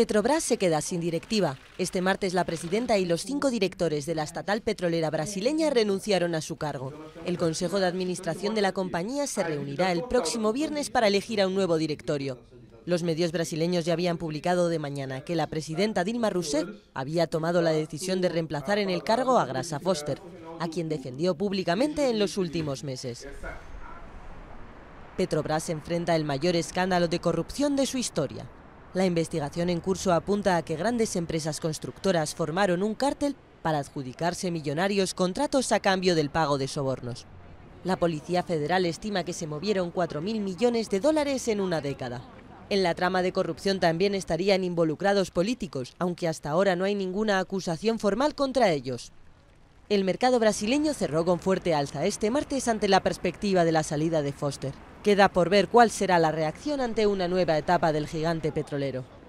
Petrobras se queda sin directiva. Este martes la presidenta y los cinco directores de la estatal petrolera brasileña renunciaron a su cargo. El Consejo de Administración de la compañía se reunirá el próximo viernes para elegir a un nuevo directorio. Los medios brasileños ya habían publicado de mañana que la presidenta Dilma Rousseff había tomado la decisión de reemplazar en el cargo a Grasa Foster, a quien defendió públicamente en los últimos meses. Petrobras enfrenta el mayor escándalo de corrupción de su historia. La investigación en curso apunta a que grandes empresas constructoras formaron un cártel para adjudicarse millonarios contratos a cambio del pago de sobornos. La Policía Federal estima que se movieron 4.000 millones de dólares en una década. En la trama de corrupción también estarían involucrados políticos, aunque hasta ahora no hay ninguna acusación formal contra ellos. El mercado brasileño cerró con fuerte alza este martes ante la perspectiva de la salida de Foster. Queda por ver cuál será la reacción ante una nueva etapa del gigante petrolero.